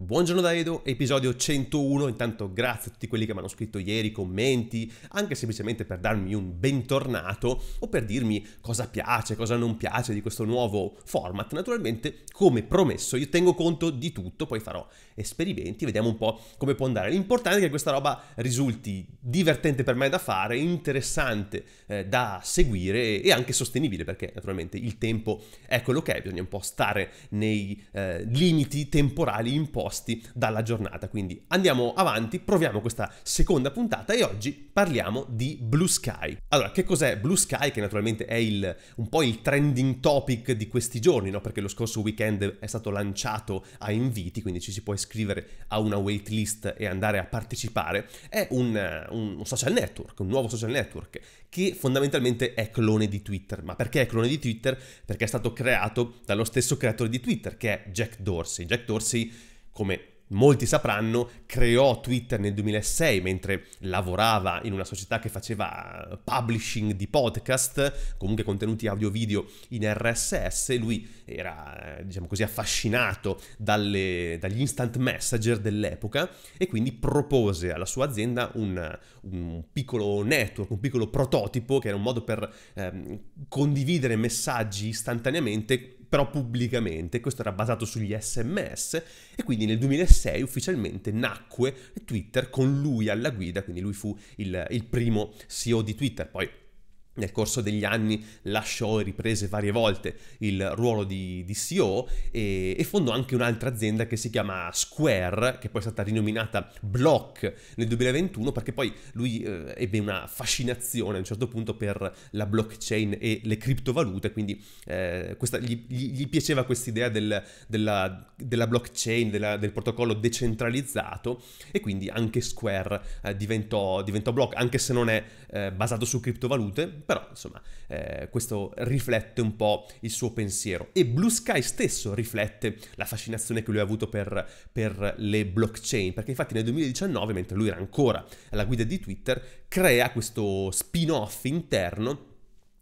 Buongiorno da Edo, episodio 101, intanto grazie a tutti quelli che mi hanno scritto ieri, commenti, anche semplicemente per darmi un bentornato o per dirmi cosa piace, cosa non piace di questo nuovo format. Naturalmente, come promesso, io tengo conto di tutto, poi farò esperimenti, vediamo un po' come può andare. L'importante è che questa roba risulti divertente per me da fare, interessante eh, da seguire e anche sostenibile, perché naturalmente il tempo è quello che è, bisogna un po' stare nei eh, limiti temporali importanti posti dalla giornata. Quindi andiamo avanti, proviamo questa seconda puntata e oggi parliamo di Blue Sky. Allora, che cos'è Blue Sky? Che naturalmente è il, un po' il trending topic di questi giorni, no? Perché lo scorso weekend è stato lanciato a inviti, quindi ci si può iscrivere a una waitlist e andare a partecipare. È un, un social network, un nuovo social network che fondamentalmente è clone di Twitter. Ma perché è clone di Twitter? Perché è stato creato dallo stesso creatore di Twitter, che è Jack Dorsey. Jack Dorsey come molti sapranno, creò Twitter nel 2006 mentre lavorava in una società che faceva publishing di podcast, comunque contenuti audio-video in RSS. Lui era, eh, diciamo così, affascinato dalle, dagli instant messenger dell'epoca e quindi propose alla sua azienda un, un, piccolo network, un piccolo prototipo che era un modo per ehm, condividere messaggi istantaneamente però pubblicamente, questo era basato sugli sms e quindi nel 2006 ufficialmente nacque Twitter con lui alla guida, quindi lui fu il, il primo CEO di Twitter, poi nel corso degli anni lasciò e riprese varie volte il ruolo di, di CEO e, e, fondò anche un'altra azienda che si chiama Square, che poi è stata rinominata Block nel 2021 perché poi lui eh, ebbe una fascinazione a un certo punto per la blockchain e le criptovalute, quindi eh, questa, gli, gli, piaceva questa idea del, della, della, blockchain, della, del protocollo decentralizzato e quindi anche Square eh, diventò, diventò Block, anche se non è eh, basato su criptovalute però insomma eh, questo riflette un po' il suo pensiero e Blue Sky stesso riflette la fascinazione che lui ha avuto per, per le blockchain, perché infatti nel 2019, mentre lui era ancora alla guida di Twitter, crea questo spin-off interno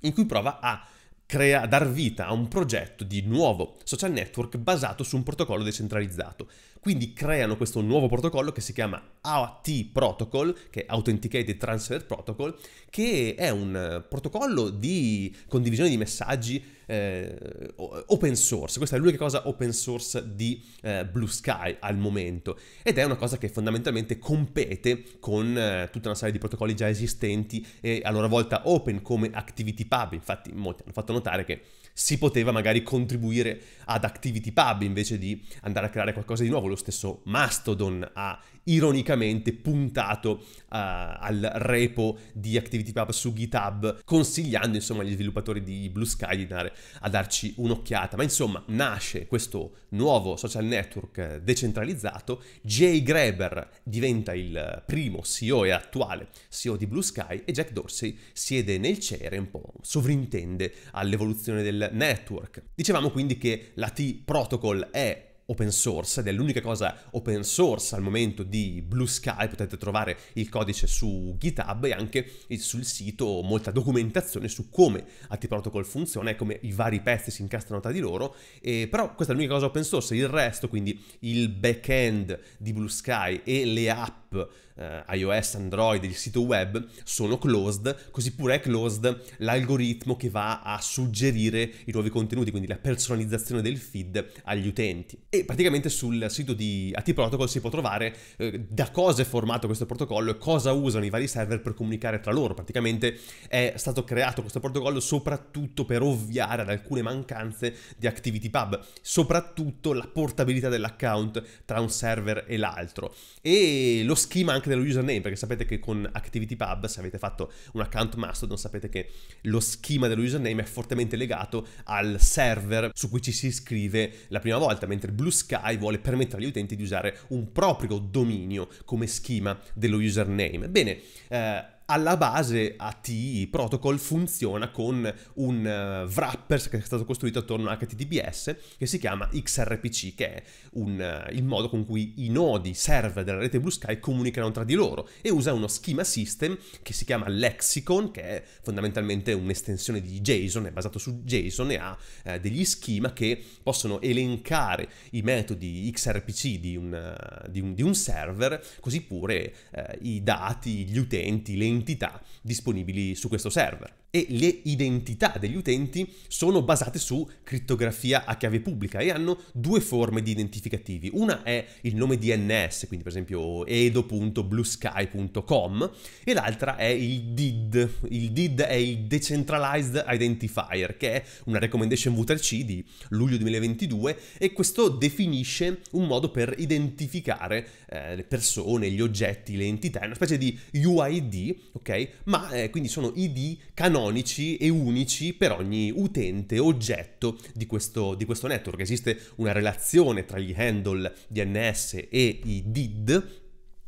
in cui prova a crea, dar vita a un progetto di nuovo social network basato su un protocollo decentralizzato. Quindi creano questo nuovo protocollo che si chiama AT Protocol, che è Authenticated Transfer Protocol, che è un eh, protocollo di condivisione di messaggi eh, open source. Questa è l'unica cosa open source di eh, Blue Sky al momento ed è una cosa che fondamentalmente compete con eh, tutta una serie di protocolli già esistenti e a loro volta open come Activity Pub. Infatti molti hanno fatto notare che si poteva magari contribuire ad Activity Pub invece di andare a creare qualcosa di nuovo. Lo stesso Mastodon ha ironicamente puntato uh, al repo di Activity Pub su GitHub, consigliando insomma agli sviluppatori di Blue Sky di andare a darci un'occhiata. Ma insomma, nasce questo nuovo social network decentralizzato. Jay Graber diventa il primo CEO e attuale CEO di Blue Sky e Jack Dorsey siede nel e un po' sovrintende all'evoluzione del network. Dicevamo quindi che la T-Protocol è open source ed è l'unica cosa open source al momento di Blue Sky, potete trovare il codice su GitHub e anche sul sito molta documentazione su come AT Protocol funziona e come i vari pezzi si incastrano tra di loro, e, però questa è l'unica cosa open source, il resto quindi il back-end di Blue Sky e le app eh, iOS, Android, il sito web sono closed, così pure è closed l'algoritmo che va a suggerire i nuovi contenuti, quindi la personalizzazione del feed agli utenti. E praticamente sul sito di AT Protocol si può trovare eh, da cosa è formato questo protocollo e cosa usano i vari server per comunicare tra loro. Praticamente è stato creato questo protocollo soprattutto per ovviare ad alcune mancanze di ActivityPub, soprattutto la portabilità dell'account tra un server e l'altro. E lo schema anche anche nello username, perché sapete che con ActivityPub, se avete fatto un account Mastodon, sapete che lo schema dello username è fortemente legato al server su cui ci si iscrive la prima volta, mentre Blue Sky vuole permettere agli utenti di usare un proprio dominio come schema dello username. Bene, eh, alla base ATI Protocol funziona con un eh, wrapper che è stato costruito attorno a HTTPS che si chiama XRPC, che è un, eh, il modo con cui i nodi server della rete Blue Sky comunicano tra di loro e usa uno schema system che si chiama Lexicon, che è fondamentalmente un'estensione di JSON, è basato su JSON e ha eh, degli schema che possono elencare i metodi XRPC di un, eh, di un, di un server, così pure eh, i dati, gli utenti, le entità disponibili su questo server e le identità degli utenti sono basate su crittografia a chiave pubblica e hanno due forme di identificativi. Una è il nome DNS, quindi per esempio edo.bluesky.com e l'altra è il DID. Il DID è il Decentralized Identifier, che è una recommendation V3C di luglio 2022 e questo definisce un modo per identificare eh, le persone, gli oggetti, le entità, è una specie di UID, ok? Ma eh, quindi sono ID canonici canonici e unici per ogni utente oggetto di questo, di questo network. Esiste una relazione tra gli handle DNS e i DID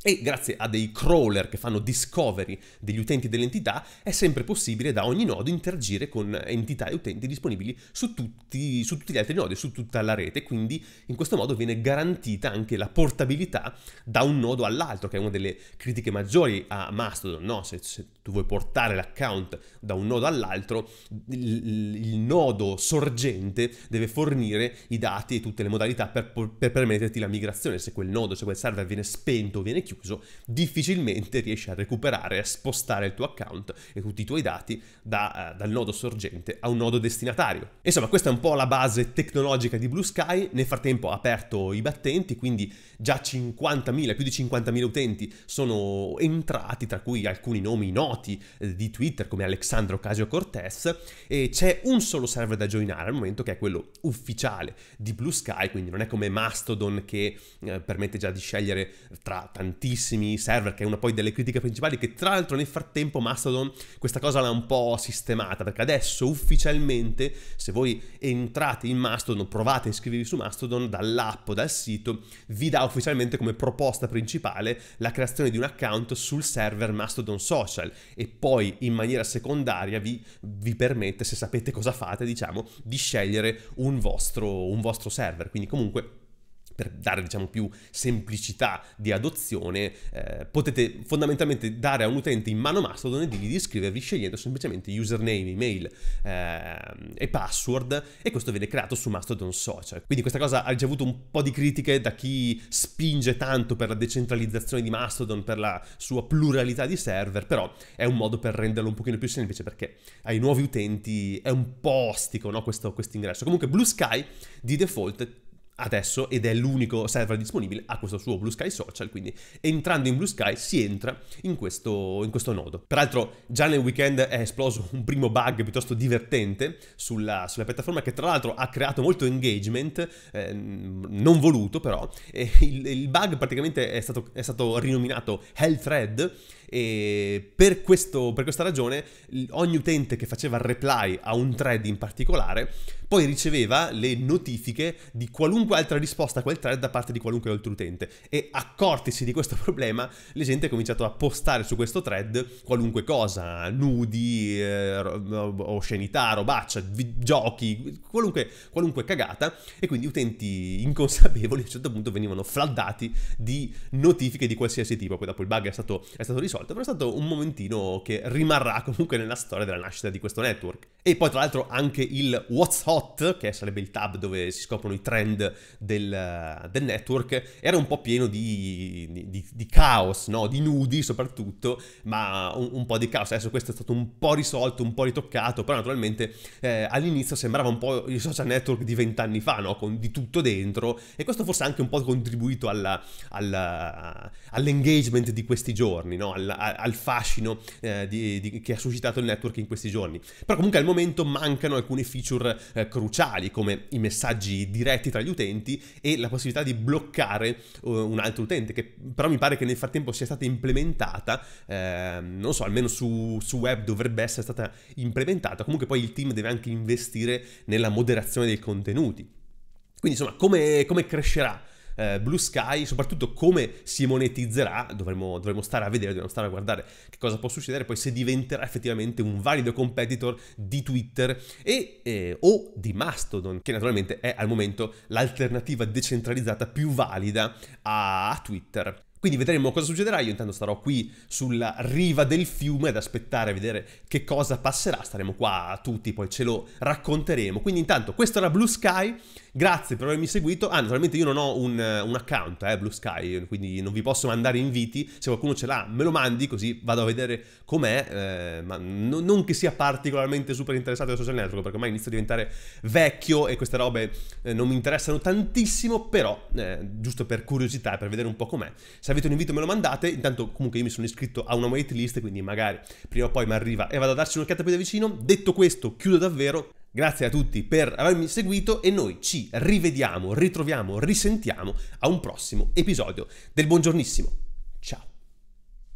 e grazie a dei crawler che fanno discovery degli utenti dell'entità, è sempre possibile da ogni nodo interagire con entità e utenti disponibili su tutti, su tutti gli altri nodi, su tutta la rete. Quindi in questo modo viene garantita anche la portabilità da un nodo all'altro, che è una delle critiche maggiori a Mastodon. No? Se, se tu vuoi portare l'account da un nodo all'altro, il, il, nodo sorgente deve fornire i dati e tutte le modalità per, per permetterti la migrazione. Se quel nodo, se quel server viene spento o viene chiuso, chiuso, difficilmente riesci a recuperare, a spostare il tuo account e tutti i tuoi dati da, uh, dal nodo sorgente a un nodo destinatario. Insomma, questa è un po' la base tecnologica di Blue Sky, nel frattempo ha aperto i battenti, quindi già 50.000, più di 50.000 utenti sono entrati, tra cui alcuni nomi noti eh, di Twitter come Alexandro Casio Cortez, e c'è un solo server da joinare al momento che è quello ufficiale di Blue Sky, quindi non è come Mastodon che eh, permette già di scegliere tra tanti tantissimi server, che è una poi delle critiche principali, che tra l'altro nel frattempo Mastodon questa cosa l'ha un po' sistemata, perché adesso ufficialmente se voi entrate in Mastodon, provate a iscrivervi su Mastodon, dall'app o dal sito, vi dà ufficialmente come proposta principale la creazione di un account sul server Mastodon Social e poi in maniera secondaria vi, vi permette, se sapete cosa fate, diciamo, di scegliere un vostro, un vostro server. Quindi comunque per dare diciamo più semplicità di adozione, eh, potete fondamentalmente dare a un utente in mano Mastodon e dirgli di iscrivervi scegliendo semplicemente username, email eh, e password e questo viene creato su Mastodon Social. Quindi questa cosa ha ricevuto un po' di critiche da chi spinge tanto per la decentralizzazione di Mastodon, per la sua pluralità di server, però è un modo per renderlo un pochino più semplice perché ai nuovi utenti è un po' ostico no, questo, questo ingresso. Comunque Blue Sky di default adesso ed è l'unico server disponibile a questo suo Blue Sky Social, quindi entrando in Blue Sky si entra in questo, in questo nodo. Peraltro già nel weekend è esploso un primo bug piuttosto divertente sulla, sulla piattaforma che tra l'altro ha creato molto engagement, eh, non voluto però, il, il, bug praticamente è stato, è stato rinominato Hellthread e per, questo, per questa ragione ogni utente che faceva reply a un thread in particolare poi riceveva le notifiche di qualunque altra risposta a quel thread da parte di qualunque altro utente e accortisi di questo problema la gente ha cominciato a postare su questo thread qualunque cosa, nudi, eh, oscenità, robaccia, giochi, qualunque, qualunque cagata e quindi utenti inconsapevoli a un certo punto venivano fladdati di notifiche di qualsiasi tipo, poi dopo il bug è stato, è stato risolto risolto, però è stato un momentino che rimarrà comunque nella storia della nascita di questo network. E poi tra l'altro anche il What's Hot, che sarebbe il tab dove si scoprono i trend del, del network, era un po' pieno di, di, di caos, no? di nudi soprattutto, ma un, un, po' di caos. Adesso questo è stato un po' risolto, un po' ritoccato, però naturalmente eh, all'inizio sembrava un po' il social network di vent'anni fa, no? con di tutto dentro, e questo forse ha anche un po' contribuito alla, alla, all'engagement di questi giorni, no? al, al fascino eh, di, di, che ha suscitato il network in questi giorni. Però comunque al momento mancano alcune feature eh, cruciali come i messaggi diretti tra gli utenti e la possibilità di bloccare uh, un altro utente, che però mi pare che nel frattempo sia stata implementata, eh, non so, almeno su, su web dovrebbe essere stata implementata, comunque poi il team deve anche investire nella moderazione dei contenuti. Quindi insomma, come, come crescerà eh, Blue Sky, soprattutto come si monetizzerà, dovremo, dovremo, stare a vedere, dovremo stare a guardare che cosa può succedere, poi se diventerà effettivamente un valido competitor di Twitter e, eh, o di Mastodon, che naturalmente è al momento l'alternativa decentralizzata più valida a Twitter. Quindi vedremo cosa succederà, io intanto starò qui sulla riva del fiume ad aspettare a vedere che cosa passerà, staremo qua tutti, poi ce lo racconteremo. Quindi intanto questo era Blue Sky, grazie per avermi seguito, ah naturalmente io non ho un, un account eh, Blue Sky, quindi non vi posso mandare inviti, se qualcuno ce l'ha me lo mandi così vado a vedere com'è, eh, ma no, non che sia particolarmente super interessato ai social network perché ormai inizio a diventare vecchio e queste robe eh, non mi interessano tantissimo, però eh, giusto per curiosità, per vedere un po' com'è. Se avete un invito me lo mandate, intanto comunque io mi sono iscritto a una waitlist, quindi magari prima o poi mi arriva e vado a darci un'occhiata più da vicino. Detto questo, chiudo davvero. Grazie a tutti per avermi seguito e noi ci rivediamo, ritroviamo, risentiamo a un prossimo episodio del Buongiornissimo. Ciao!